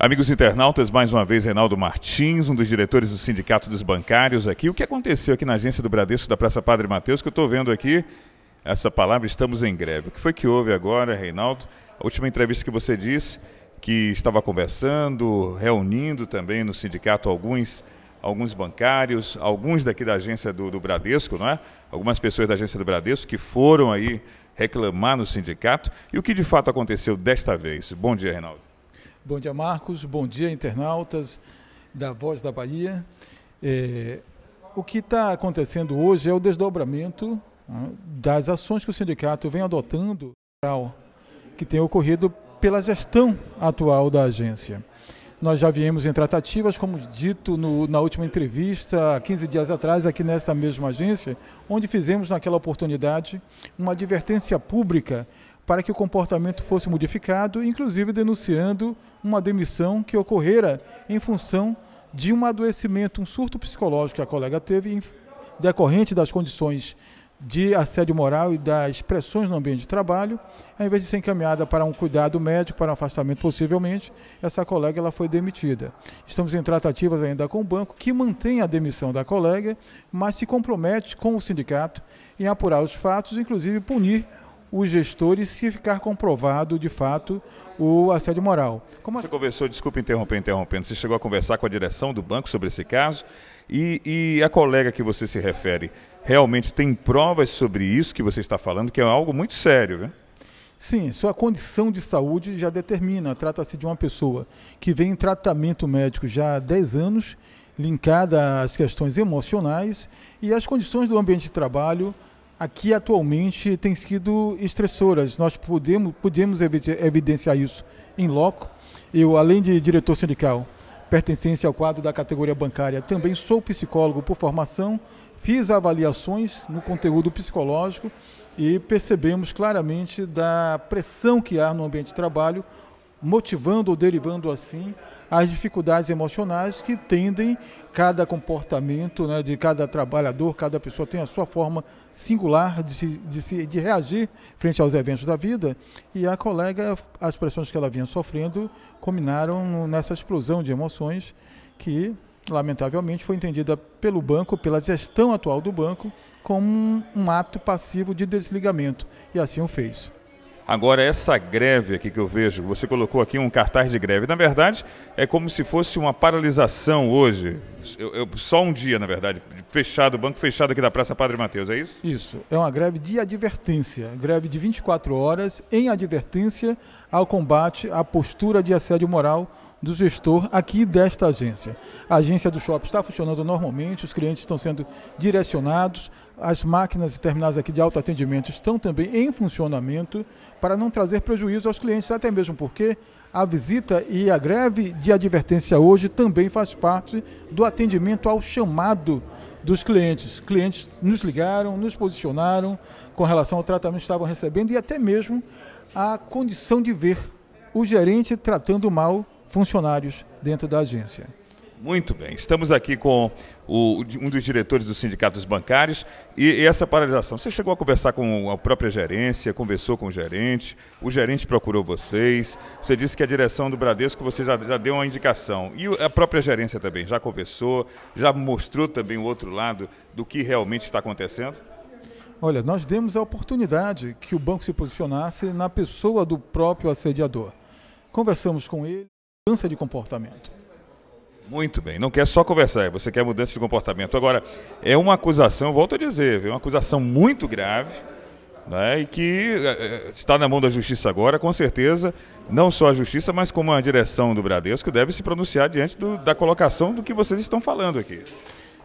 Amigos internautas, mais uma vez Reinaldo Martins, um dos diretores do Sindicato dos Bancários aqui. O que aconteceu aqui na agência do Bradesco da Praça Padre Mateus, que eu estou vendo aqui essa palavra, estamos em greve. O que foi que houve agora, Reinaldo? A última entrevista que você disse que estava conversando, reunindo também no sindicato alguns, alguns bancários, alguns daqui da agência do, do Bradesco, não é? Algumas pessoas da agência do Bradesco que foram aí reclamar no sindicato. E o que de fato aconteceu desta vez? Bom dia, Reinaldo. Bom dia, Marcos. Bom dia, internautas da Voz da Bahia. É, o que está acontecendo hoje é o desdobramento né, das ações que o sindicato vem adotando, que tem ocorrido pela gestão atual da agência. Nós já viemos em tratativas, como dito no, na última entrevista, 15 dias atrás, aqui nesta mesma agência, onde fizemos naquela oportunidade uma advertência pública para que o comportamento fosse modificado, inclusive denunciando uma demissão que ocorrera em função de um adoecimento, um surto psicológico que a colega teve decorrente das condições de assédio moral e das pressões no ambiente de trabalho, ao invés de ser encaminhada para um cuidado médico, para um afastamento possivelmente, essa colega ela foi demitida. Estamos em tratativas ainda com o banco, que mantém a demissão da colega, mas se compromete com o sindicato em apurar os fatos, inclusive punir os gestores se ficar comprovado de fato o assédio moral. Como... Você conversou, desculpe interromper, interrompendo, você chegou a conversar com a direção do banco sobre esse caso e, e a colega que você se refere realmente tem provas sobre isso que você está falando, que é algo muito sério, né? Sim, sua condição de saúde já determina. Trata-se de uma pessoa que vem em tratamento médico já há 10 anos, linkada às questões emocionais e às condições do ambiente de trabalho, aqui atualmente têm sido estressoras. Nós podemos, podemos evidenciar isso em loco. Eu, além de diretor sindical, pertencente ao quadro da categoria bancária, também sou psicólogo por formação, fiz avaliações no conteúdo psicológico e percebemos claramente da pressão que há no ambiente de trabalho motivando ou derivando assim as dificuldades emocionais que tendem cada comportamento né, de cada trabalhador, cada pessoa tem a sua forma singular de, de, se, de reagir frente aos eventos da vida. E a colega, as pressões que ela vinha sofrendo, combinaram nessa explosão de emoções que, lamentavelmente, foi entendida pelo banco, pela gestão atual do banco, como um, um ato passivo de desligamento. E assim o fez. Agora, essa greve aqui que eu vejo, você colocou aqui um cartaz de greve. Na verdade, é como se fosse uma paralisação hoje. Eu, eu, só um dia, na verdade, fechado, banco fechado aqui da Praça Padre Mateus, é isso? Isso. É uma greve de advertência. Greve de 24 horas em advertência ao combate à postura de assédio moral do gestor aqui desta agência. A agência do shopping está funcionando normalmente, os clientes estão sendo direcionados, as máquinas e terminais aqui de autoatendimento estão também em funcionamento para não trazer prejuízo aos clientes, até mesmo porque a visita e a greve de advertência hoje também faz parte do atendimento ao chamado dos clientes. Clientes nos ligaram, nos posicionaram com relação ao tratamento que estavam recebendo e até mesmo a condição de ver o gerente tratando mal funcionários dentro da agência. Muito bem, estamos aqui com o, um dos diretores do Sindicato dos Bancários e, e, essa paralisação. Você chegou a conversar com a própria gerência, conversou com o gerente, o gerente procurou vocês, você disse que a direção do Bradesco você já, já deu uma indicação. E a própria gerência também já conversou, já mostrou também o outro lado do que realmente está acontecendo? Olha, nós demos a oportunidade que o banco se posicionasse na pessoa do próprio assediador. Conversamos com ele mudança de comportamento. Muito bem, não quer só conversar, é, você quer mudança de comportamento. Agora, é uma acusação, volto a dizer, é uma acusação muito grave, né, e que é, é, está na mão da justiça agora, com certeza, não só a justiça, mas como a direção do Bradesco deve se pronunciar diante do, da colocação do que vocês estão falando aqui.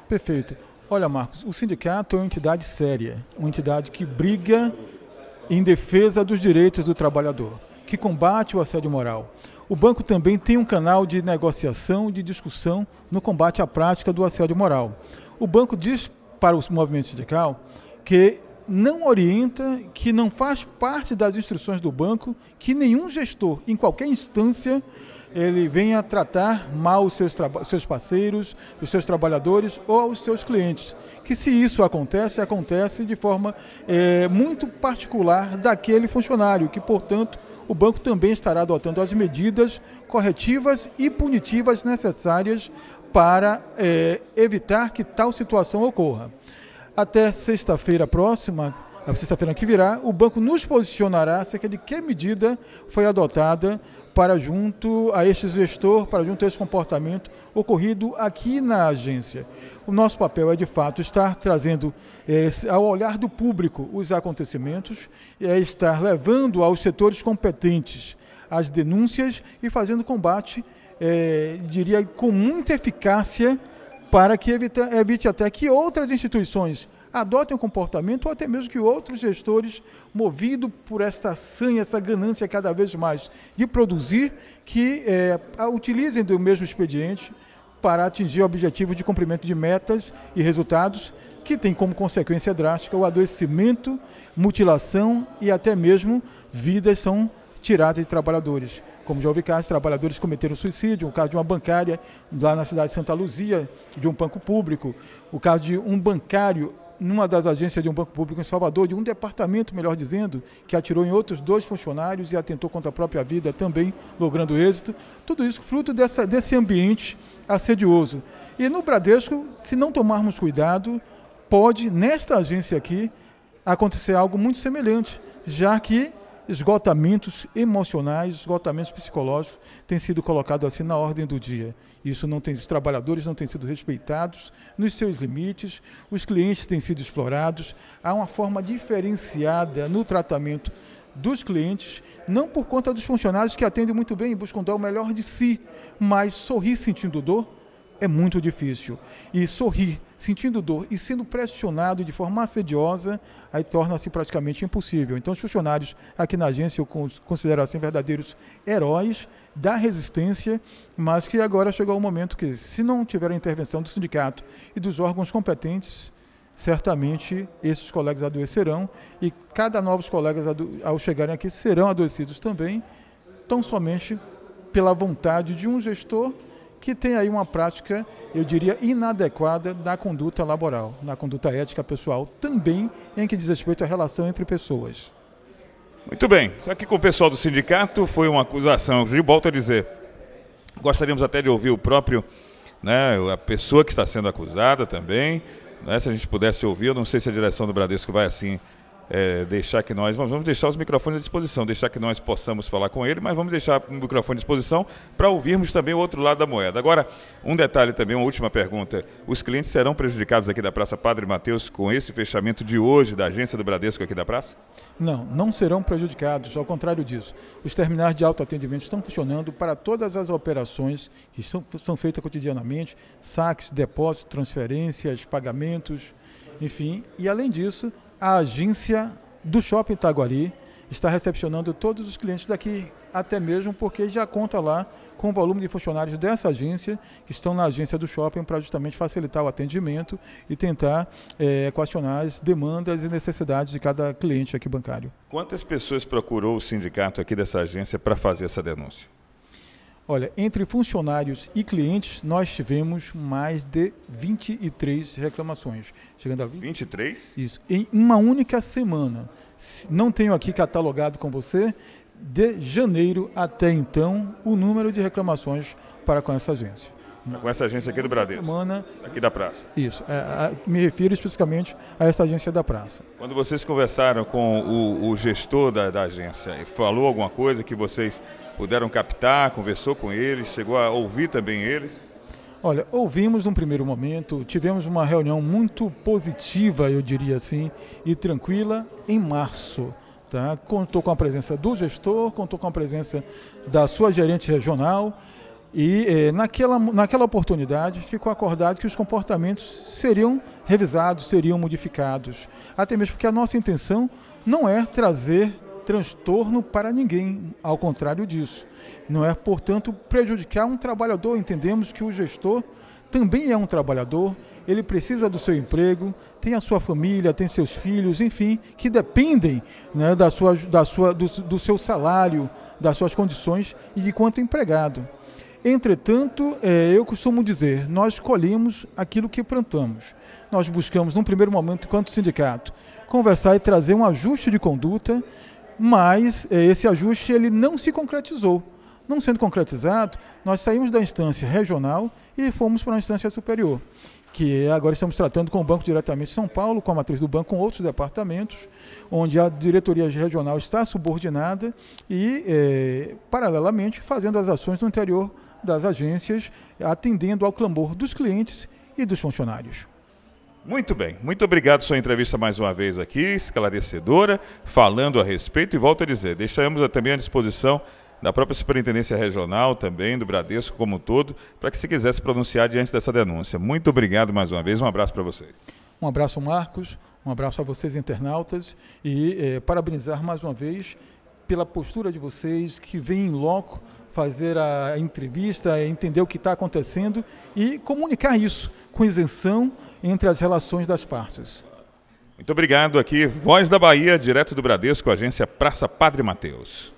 Perfeito. Olha, Marcos, o sindicato é uma entidade séria, uma entidade que briga em defesa dos direitos do trabalhador, que combate o assédio moral. O banco também tem um canal de negociação e de discussão no combate à prática do assédio moral. O banco diz para o movimento sindical que não orienta, que não faz parte das instruções do banco, que nenhum gestor, em qualquer instância, ele venha tratar mal os seus, seus parceiros, os seus trabalhadores ou os seus clientes. Que se isso acontece, acontece de forma é, muito particular daquele funcionário, que, portanto, o banco também estará adotando as medidas corretivas e punitivas necessárias para é, evitar que tal situação ocorra. Até sexta-feira próxima, na sexta-feira que virá, o banco nos posicionará acerca de que medida foi adotada para junto a este gestor, para junto a este comportamento ocorrido aqui na agência. O nosso papel é, de fato, estar trazendo é, ao olhar do público os acontecimentos, é estar levando aos setores competentes as denúncias e fazendo combate, é, diria, com muita eficácia para que evite até que outras instituições adotem um comportamento, ou até mesmo que outros gestores, movidos por esta sanha, essa ganância cada vez mais de produzir, que é, utilizem do mesmo expediente para atingir objetivos de cumprimento de metas e resultados, que tem como consequência drástica o adoecimento, mutilação e até mesmo vidas são tiradas de trabalhadores. Como já houve casos, trabalhadores cometeram suicídio, o caso de uma bancária lá na cidade de Santa Luzia, de um banco público, o caso de um bancário numa das agências de um banco público em Salvador, de um departamento, melhor dizendo, que atirou em outros dois funcionários e atentou contra a própria vida, também logrando êxito. Tudo isso fruto dessa, desse ambiente assedioso. E no Bradesco, se não tomarmos cuidado, pode, nesta agência aqui, acontecer algo muito semelhante, já que esgotamentos emocionais, esgotamentos psicológicos têm sido colocados assim na ordem do dia. Isso não tem, os trabalhadores não têm sido respeitados nos seus limites, os clientes têm sido explorados. Há uma forma diferenciada no tratamento dos clientes, não por conta dos funcionários que atendem muito bem e buscam dar o melhor de si, mas sorrir sentindo dor é muito difícil. E sorrir sentindo dor e sendo pressionado de forma assediosa, aí torna-se praticamente impossível. Então, os funcionários aqui na agência eu considero assim verdadeiros heróis da resistência, mas que agora chegou o momento que, se não tiver a intervenção do sindicato e dos órgãos competentes, certamente esses colegas adoecerão e cada novos colegas ao chegarem aqui serão adoecidos também, tão somente pela vontade de um gestor que tem aí uma prática, eu diria, inadequada da conduta laboral, na conduta ética pessoal, também em que diz respeito à relação entre pessoas. Muito bem, aqui com o pessoal do sindicato foi uma acusação, Gil, volta a dizer, gostaríamos até de ouvir o próprio, né, a pessoa que está sendo acusada também, né, se a gente pudesse ouvir, eu não sei se a direção do Bradesco vai assim é, deixar que nós. Vamos, deixar os microfones à disposição, deixar que nós possamos falar com ele, mas vamos deixar o microfone à disposição para ouvirmos também o outro lado da moeda. Agora, um detalhe também, uma última pergunta. Os clientes serão prejudicados aqui da Praça Padre Mateus com esse fechamento de hoje da agência do Bradesco aqui da praça? Não, não serão prejudicados, ao contrário disso. Os terminais de autoatendimento estão funcionando para todas as operações que são, são feitas cotidianamente: saques, depósitos, transferências, pagamentos, enfim. E além disso, a agência do Shopping Itaguari está recepcionando todos os clientes daqui, até mesmo porque já conta lá com o volume de funcionários dessa agência, que estão na agência do shopping para justamente facilitar o atendimento e tentar é, equacionar as demandas e necessidades de cada cliente aqui bancário. Quantas pessoas procurou o sindicato aqui dessa agência para fazer essa denúncia? Olha, entre funcionários e clientes, nós tivemos mais de 23 reclamações. Chegando a 20, 23? Isso, em uma única semana. Não tenho aqui catalogado com você, de janeiro até então, o número de reclamações para com essa agência. Com essa agência aqui do Bradesco. Semana, aqui da praça. Isso. É, a, me refiro especificamente a essa agência da praça. Quando vocês conversaram com o, o gestor da, da agência, falou alguma coisa que vocês puderam captar, conversou com eles, chegou a ouvir também eles? Olha, ouvimos num primeiro momento, tivemos uma reunião muito positiva, eu diria assim, e tranquila em março. Tá? Contou com a presença do gestor, contou com a presença da sua gerente regional e eh, naquela, naquela oportunidade ficou acordado que os comportamentos seriam revisados, seriam modificados. Até mesmo porque a nossa intenção não é trazer transtorno para ninguém, ao contrário disso. Não é, portanto, prejudicar um trabalhador. Entendemos que o gestor também é um trabalhador, ele precisa do seu emprego, tem a sua família, tem seus filhos, enfim, que dependem né, da sua, da sua, do, do seu salário, das suas condições e de quanto empregado. Entretanto, é, eu costumo dizer, nós colhemos aquilo que plantamos. Nós buscamos, num primeiro momento, enquanto sindicato, conversar e trazer um ajuste de conduta mas é, esse ajuste ele não se concretizou. Não sendo concretizado, nós saímos da instância regional e fomos para a instância superior, que é, agora estamos tratando com o banco diretamente de São Paulo, com a matriz do banco, com outros departamentos, onde a diretoria regional está subordinada e, é, paralelamente, fazendo as ações no interior das agências, atendendo ao clamor dos clientes e dos funcionários. Muito bem, muito obrigado sua entrevista mais uma vez aqui, esclarecedora, falando a respeito e volto a dizer, deixamos também à disposição da própria Superintendência Regional também, do Bradesco como um todo, para que se quisesse pronunciar diante dessa denúncia. Muito obrigado mais uma vez, um abraço para vocês. Um abraço, Marcos, um abraço a vocês, internautas, e eh, parabenizar mais uma vez pela postura de vocês que vem em loco fazer a entrevista, é entender o que está acontecendo e comunicar isso com isenção entre as relações das partes. Muito obrigado aqui, Voz da Bahia, direto do Bradesco, agência Praça Padre Mateus.